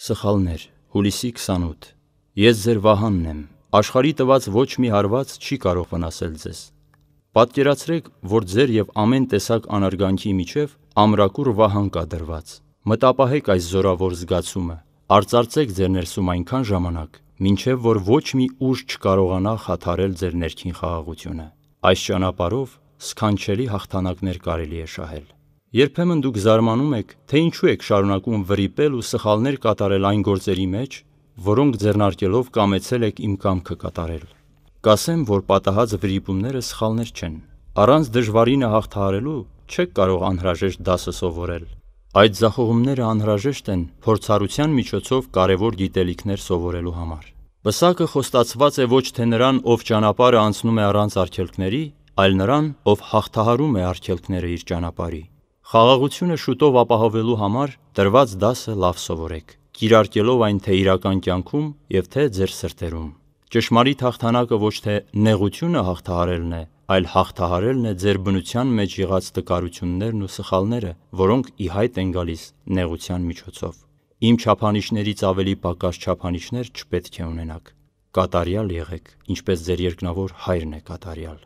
Սխալներ, հուլիսի 28։ Ես ձեր վահանն եմ։ Աշխարհի տված ոչ մի հարված չի կարող վնասել ձեզ։ Պատկերացրեք, որ ձեր եւ ամեն տեսակ անարգանքի միջև ամրակուր վահան կա դրված։ Մտապահեք այս զորավոր զգացումը։ Արծարծեք ձեր ներսում այնքան ժամանակ, մինչև որ ոչ մի ուժ չկարողանա խաթարել ձեր ներքին խաղաղությունը։ Այս ճանապարով սքանչելի հաղթանակներ կարելի է շահել։ Երբեմն դուք զարմանում եք, թե ինչու եք շարունակում վրիպել ու սխալներ կատարել այն գործերի մեջ, որոնք ձեռնարկելով կամեցել եք իմ կամքը կատարել։ Կասեմ, որ պատահած վրիպումները սխալներ չեն։ Առանց դժվարինը հաղթահարելու չեք կարող անհրաժեշտ դասը սովորել։ Այդ զախողումները անհրաժեշտ են փորձառության միջոցով կարևոր գիտելիքներ սովորելու համար։ Պսակը խոստացված է ոչ թե նրան, ով ճանապարհը անցնում է առանց արգելքների, այլ նրան, ով հաղթահարում է արգելքները իր ճանապարհի։ Խաղաղությունը շուտով ապահովելու համար դրված դասը լավ սովորեք, կիրարկելով այն թե իրական կյանքում եւ թե ձեր սրտերում։ Ճշմարիտ հաղթանակը ոչ թե նեղությունը հաղթահարելն է, այլ հաղթահարելն է ձեր բնության մեջ եղած տկարություններն ու սխալները, որոնք ի հայտ են գալիս նեղության միջոցով։ Իմ չափանիշներից ավելի պակաս չափանիշներ չպետք է ունենաք։ Կատարյալ եղեք, ինչպես ձեր երկնավոր հայրն է կատարյալ։